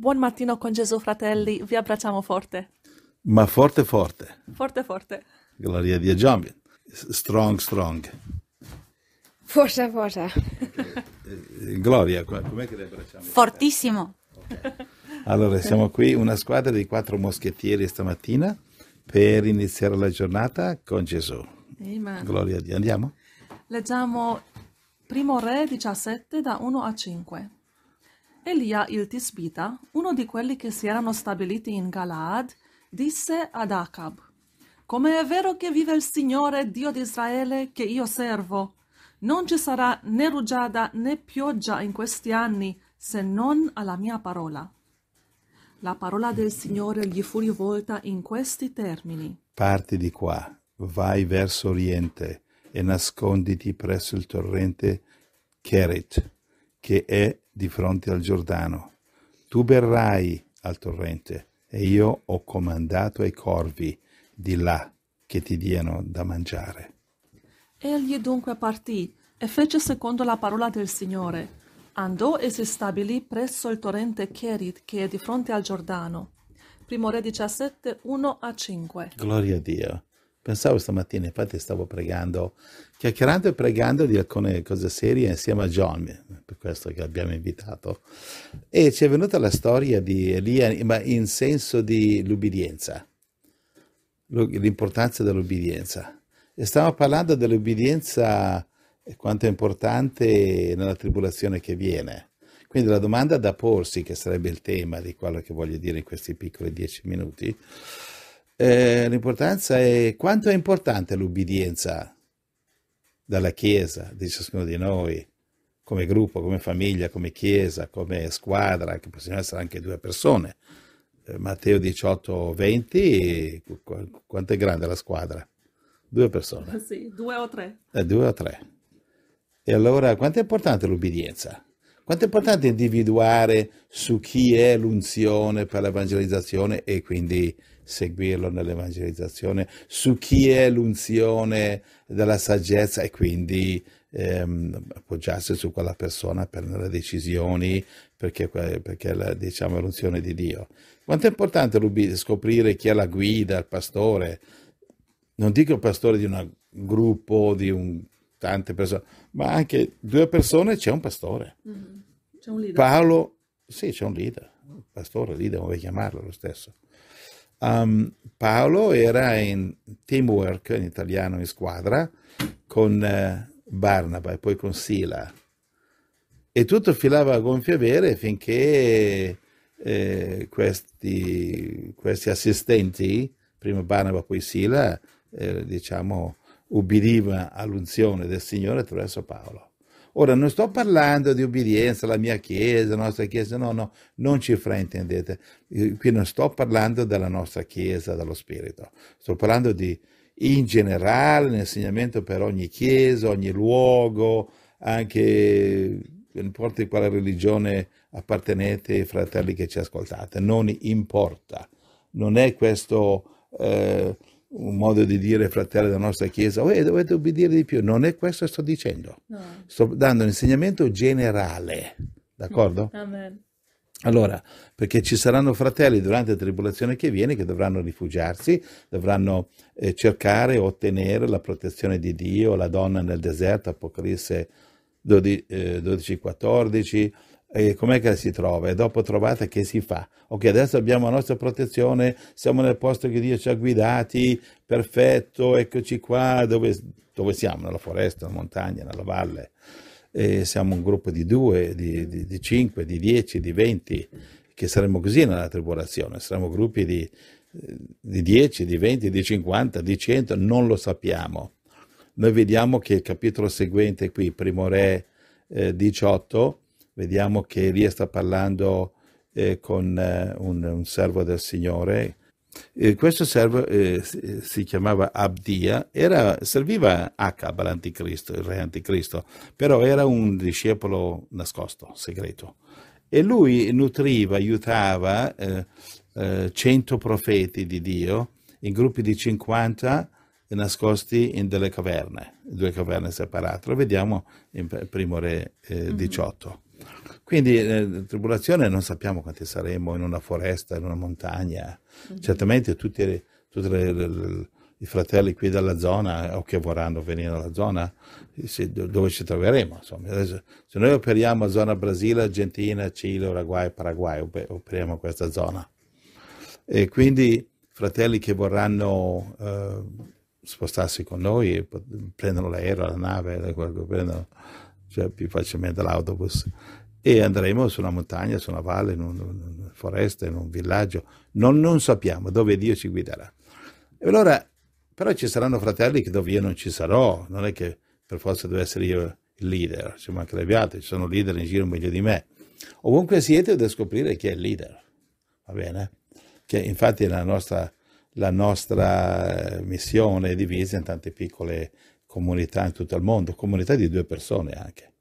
Buon mattino con Gesù, fratelli. Vi abbracciamo forte. Ma forte, forte. Forte, forte. Gloria a Dio. Giambia. Strong, strong. Forza, forza. Eh, Gloria, com'è che le abbracciamo? Fortissimo. Okay. Allora, siamo qui, una squadra di quattro moschettieri stamattina per iniziare la giornata con Gesù. Amen. Gloria a Dio. Andiamo? Leggiamo Primo Re 17 da 1 a 5. Elia il Tisbita, uno di quelli che si erano stabiliti in Galaad, disse ad Acab, Come è vero che vive il Signore Dio di Israele che io servo, non ci sarà né rugiada né pioggia in questi anni se non alla mia parola. La parola del Signore gli fu rivolta in questi termini. Parti di qua, vai verso oriente e nasconditi presso il torrente Keret che è di fronte al Giordano. Tu berrai al torrente, e io ho comandato ai corvi di là che ti diano da mangiare. Egli dunque partì e fece secondo la parola del Signore. Andò e si stabilì presso il torrente Cherit che è di fronte al Giordano. Primo Re 17, 1 a 5. Gloria a Dio. Pensavo stamattina, infatti stavo pregando, chiacchierando e pregando di alcune cose serie insieme a John, per questo che abbiamo invitato, e ci è venuta la storia di Elia, ma in senso di l'ubbidienza, l'importanza dell'ubbidienza. E stavamo parlando dell'ubbidienza e quanto è importante nella tribolazione che viene. Quindi la domanda da porsi, che sarebbe il tema di quello che voglio dire in questi piccoli dieci minuti, eh, l'importanza è quanto è importante l'ubbidienza dalla Chiesa, di ciascuno di noi, come gruppo, come famiglia, come Chiesa, come squadra, che possono essere anche due persone. Eh, Matteo 18, 20, qu- quanto è grande la squadra? Due persone. Sì, due o tre. Eh, due o tre. E allora quanto è importante l'ubbidienza? Quanto è importante individuare su chi è l'unzione per l'evangelizzazione e quindi seguirlo nell'evangelizzazione, su chi è l'unzione della saggezza e quindi ehm, appoggiarsi su quella persona per le decisioni perché, perché la, diciamo, è l'unzione di Dio. Quanto è importante Rubi, scoprire chi è la guida, il pastore, non dico il pastore di un gruppo, di un, tante persone, ma anche due persone c'è un pastore. Mm-hmm. C'è un leader. Paolo, sì, c'è un leader, un pastore, leader, vuoi chiamarlo lo stesso. Um, Paolo era in teamwork, in italiano in squadra, con eh, Barnaba e poi con Sila. E tutto filava a gonfie vere finché eh, questi, questi, assistenti, prima Barnaba poi Sila, eh, diciamo, ubbidiva all'unzione del Signore attraverso Paolo. Ora non sto parlando di obbedienza alla mia Chiesa, alla nostra Chiesa, no, no, non ci fraintendete. Eh, qui non sto parlando della nostra Chiesa, dallo Spirito, sto parlando di in generale l'insegnamento per ogni Chiesa, ogni luogo, anche non importa di quale religione appartenete, i fratelli che ci ascoltate, non importa. Non è questo... Eh, un modo di dire fratello della nostra Chiesa, oh, dovete obbedire di più. Non è questo che sto dicendo. No. Sto dando un insegnamento generale, d'accordo? Mm, amen. Allora, perché ci saranno fratelli durante la tribolazione che viene che dovranno rifugiarsi, dovranno eh, cercare e ottenere la protezione di Dio, la donna nel deserto, Apocalisse 12, eh, 12 14, e com'è che si trova? E dopo trovate che si fa? Ok, adesso abbiamo la nostra protezione, siamo nel posto che Dio ci ha guidati, perfetto, eccoci qua, dove, dove siamo? Nella foresta, nella montagna, nella valle. E siamo un gruppo di due, di, di, di cinque, di dieci, di venti, che saremo così nella tribolazione, saremo gruppi di, di 10, di venti, di cinquanta, di cento, non lo sappiamo. Noi vediamo che il capitolo seguente qui, primo re eh, 18, Vediamo che Elia sta parlando eh, con eh, un, un, servo del Signore. Eh, questo servo eh, si chiamava Abdia, era, serviva Acab, l'anticristo, il re anticristo, però era un discepolo nascosto, segreto. E lui nutriva, aiutava eh, eh, cento profeti di Dio in gruppi di 50 nascosti in delle caverne, due caverne separate. Lo vediamo in primo re eh, 18. Mm-hmm. Quindi eh, tribolazione non sappiamo quanti saremo in una foresta, in una montagna. Mm-hmm. Certamente tutti, tutti le, le, le, i fratelli qui della zona o che vorranno venire dalla zona, se, dove ci troveremo? Adesso, se noi operiamo a zona Brasile, Argentina, Cile, Uruguay, Paraguay, operiamo in questa zona. E quindi fratelli che vorranno eh, spostarsi con noi, prendono l'aereo, la nave, prendono cioè più facilmente l'autobus. E andremo su una montagna, su una valle, in una, in una foresta, in un villaggio. Non, non sappiamo dove Dio ci guiderà. E allora, però ci saranno fratelli che dove io non ci sarò, non è che per forza devo essere io il leader, ci manca le beate, ci sono leader in giro meglio di me. Ovunque siete dovete scoprire chi è il leader, va bene? Che infatti la nostra, la nostra eh, missione è divisa in tante piccole comunità in tutto il mondo, comunità di due persone anche.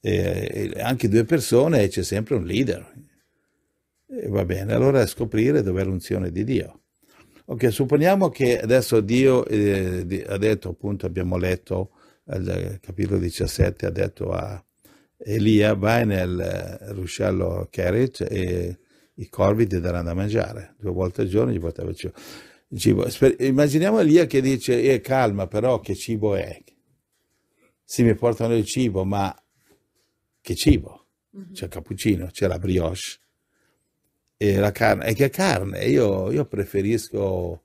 E, e anche due persone c'è sempre un leader. E va bene, allora scoprire dov'è l'unzione di Dio. Ok, supponiamo che adesso Dio eh, ha detto, appunto abbiamo letto al capitolo 17, ha detto a Elia vai nel eh, ruscello Kerich e i corvi ti daranno da mangiare, due volte al giorno gli portava cibo il cibo. Immaginiamo Elia che dice, eh, calma però, che cibo è? Sì, mi portano il cibo, ma che cibo? Mm-hmm. C'è il cappuccino, c'è la brioche, e la carne. E che carne? Io, io preferisco, a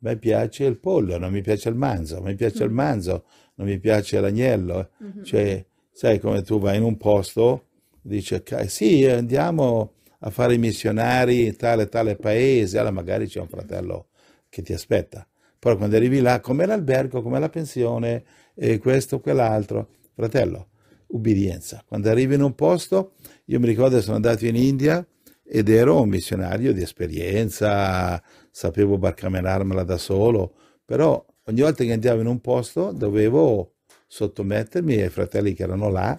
me piace il pollo, non mi piace il manzo, mi piace il mm. manzo, non mi piace l'agnello. Eh. Mm-hmm. Cioè, sai come tu vai in un posto, dice, sì, andiamo a fare i missionari in tale e tale paese, allora magari c'è un fratello che ti aspetta. Però quando arrivi là, com'è l'albergo, com'è la pensione, e questo, quell'altro. Fratello, ubbidienza. Quando arrivi in un posto, io mi ricordo che sono andato in India ed ero un missionario di esperienza, sapevo barcamenarmela da solo, però ogni volta che andavo in un posto dovevo sottomettermi ai fratelli che erano là,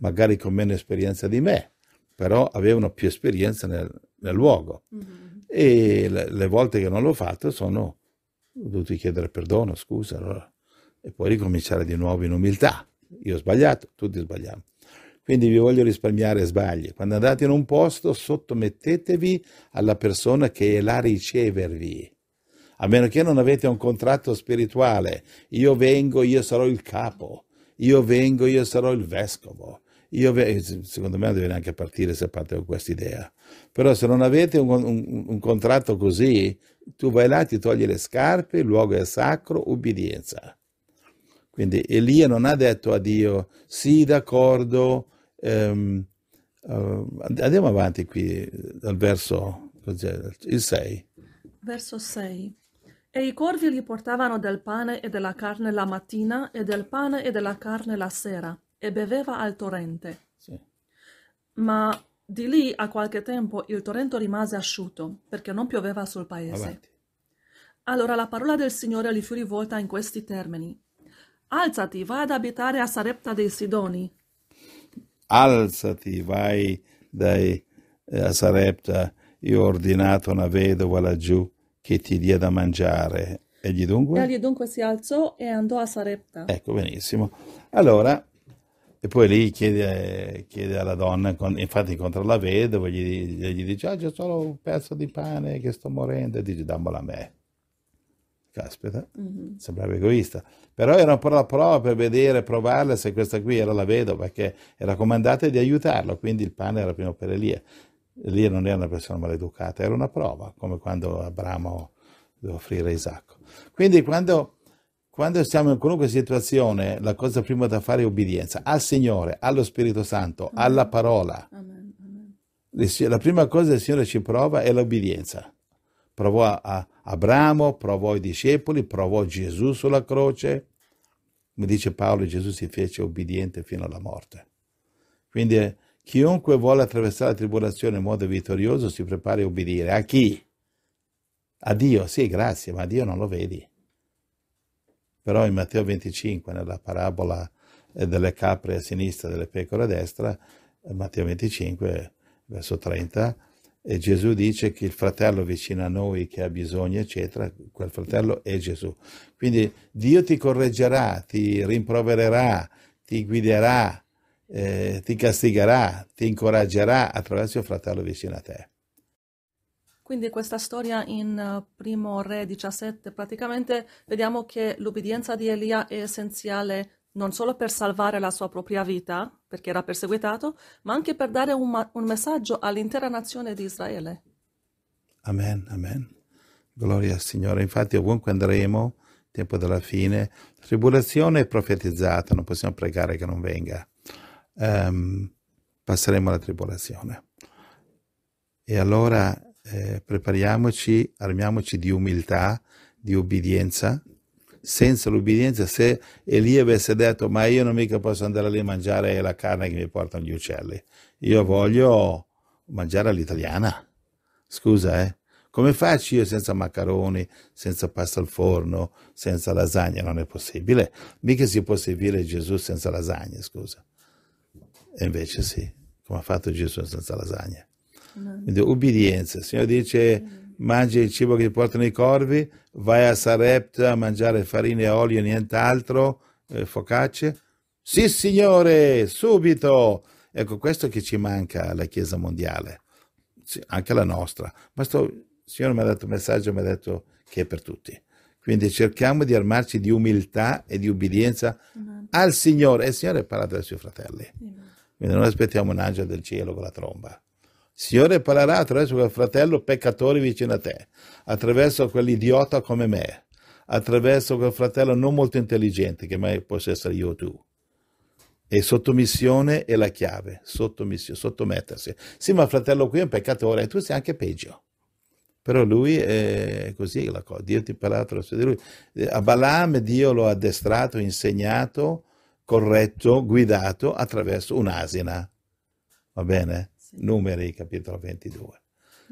magari con meno esperienza di me, però avevano più esperienza nel, nel luogo. Mm-hmm e le, le volte che non l'ho fatto sono ho dovuto chiedere perdono, scusa, allora, e poi ricominciare di nuovo in umiltà. Io ho sbagliato, tutti sbagliamo. Quindi vi voglio risparmiare sbagli. Quando andate in un posto, sottomettetevi alla persona che è là a ricevervi. A meno che non avete un contratto spirituale. Io vengo, io sarò il capo. Io vengo, io sarò il vescovo. Io, eh, secondo me deve neanche partire se parte con questa idea. Però se non avete un, un, un, contratto così, tu vai là, ti togli le scarpe, il luogo è sacro, ubbidienza. Quindi Elia non ha detto a Dio, sì d'accordo, ehm, eh, andiamo avanti qui dal eh, verso il 6. Verso 6. E i corvi gli portavano del pane e della carne la mattina e del pane e della carne la sera e beveva al torrente. Sì. Ma di lì a qualche tempo il torrente rimase asciutto perché non pioveva sul paese. Avanti. Allora la parola del Signore gli fu rivolta in questi termini. Alzati, vai ad abitare a Sarepta dei Sidoni. Alzati, vai dai, eh, a Sarepta, io ho ordinato una vedova laggiù che ti dia da mangiare. Egli dunque? Egli dunque si alzò e andò a Sarepta. Ecco, benissimo. Allora, e poi lì chiede, chiede alla donna, infatti incontra la vedova, gli, gli dice, ah c'è solo un pezzo di pane che sto morendo, e dice dammelo a me. Caspita, mm-hmm. sembrava egoista. Però era un po' la prova per vedere, provarla se questa qui era la vedova, perché era comandata di aiutarlo, quindi il pane era prima per Elia. Elia non era una persona maleducata, era una prova, come quando Abramo doveva offrire Isacco. Quindi quando quando siamo in qualunque situazione, la cosa prima da fare è obbedienza al Signore, allo Spirito Santo, Amen. alla parola. Amen. Amen. La prima cosa che il Signore ci prova è l'obbedienza. Provò a Abramo, provò i discepoli, provò Gesù sulla croce. Mi dice Paolo, Gesù si fece obbediente fino alla morte. Quindi eh, chiunque vuole attraversare la tribolazione in modo vittorioso si prepari a obbedire. A chi? A Dio, sì, grazie, ma a Dio non lo vedi. Però in Matteo 25, nella parabola eh, delle capre a sinistra e delle pecore a destra, eh, Matteo 25, verso 30, e Gesù dice che il fratello vicino a noi che ha bisogno, eccetera, quel fratello è Gesù. Quindi Dio ti correggerà, ti rimprovererà, ti guiderà, eh, ti castigherà, ti incoraggerà attraverso il fratello vicino a te. Quindi questa storia in eh, primo re 17 praticamente vediamo che l'obbedienza di Elia è essenziale non solo per salvare la sua propria vita, perché era perseguitato, ma anche per dare un, ma- un messaggio all'intera nazione di Israele. Amen, amen. Gloria al Signore. Infatti ovunque andremo, tempo della fine, la tribolazione è profetizzata, non possiamo pregare che non venga. Um, passeremo alla tribolazione. E allora eh, prepariamoci, armiamoci di umiltà, di obbedienza. Senza l'obbedienza, se Elia avesse detto ma io non mica posso andare lì a mangiare la carne che mi portano gli uccelli, io voglio mangiare all'italiana. Scusa, eh? Come faccio io senza macaroni, senza pasta al forno, senza lasagna? Non è possibile. Mica si può servire Gesù senza lasagna, scusa. E invece sì, come ha fatto Gesù senza lasagna. Quindi, Ubbidienza. Il Signore dice mangi il cibo che ti portano i corvi, vai a Sarepta a mangiare farina e olio e nient'altro, eh, focacce. Sì, Signore, subito! Ecco, questo che ci manca alla Chiesa mondiale, sì, anche la nostra. Ma sto, il Signore mi ha dato un messaggio, mi ha detto che è per tutti. Quindi cerchiamo di armarci di umiltà e di ubbidienza Amen. al Signore. E il Signore parla dai suoi fratelli. Amen. Quindi non aspettiamo un angelo del cielo con la tromba. Signore parlerà attraverso quel fratello peccatore vicino a te, attraverso quell'idiota come me, attraverso quel fratello non molto intelligente che mai possa essere io o tu. E sottomissione è la chiave, sottomettersi. Sì, ma il fratello qui è un peccatore e tu sei anche peggio. Però lui è così la cosa, Dio ti parla attraverso di lui. Eh, a Balaam Dio lo ha addestrato, insegnato, corretto, guidato attraverso un'asina. Va bene? Numeri, capitolo 22.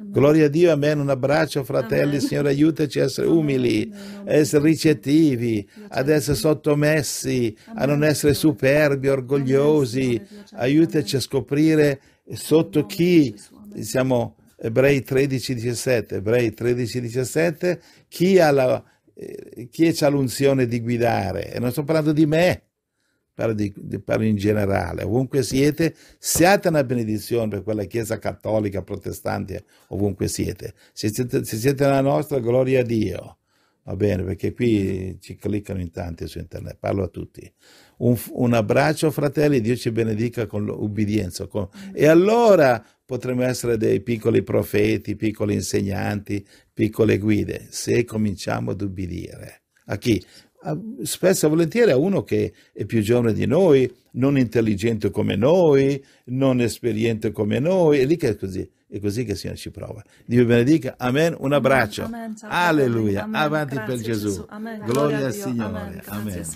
Gloria a Dio, amen. Un abbraccio, fratelli. Amen. Signore, aiutaci a essere umili, a essere ricettivi, ad essere sottomessi, a non essere superbi, orgogliosi. Aiutaci a scoprire sotto chi siamo. Ebrei 13, 17. Ebrei 13, 17. Chi ha, la, eh, chi ha l'unzione di guidare? E non sto parlando di me, parlo, di, di, parlo in generale, ovunque siete, siate una benedizione per quella Chiesa cattolica, protestante, ovunque siete. Se siete, se siete la nostra, gloria a Dio. Va bene, perché qui ci cliccano in tanti su internet, parlo a tutti. Un, un abbraccio, fratelli, Dio ci benedica con l'ubbidienza. Con... E allora potremmo essere dei piccoli profeti, piccoli insegnanti, piccole guide, se cominciamo ad ubbidire. A chi? spesso e volentieri a uno che è più giovane di noi, non intelligente come noi, non esperiente come noi, è lì che è così, è così che il Signore ci prova. Dio benedica, amen, un abbraccio, amen, alleluia, amen, avanti per Gesù, Gesù. gloria al Signore, amen.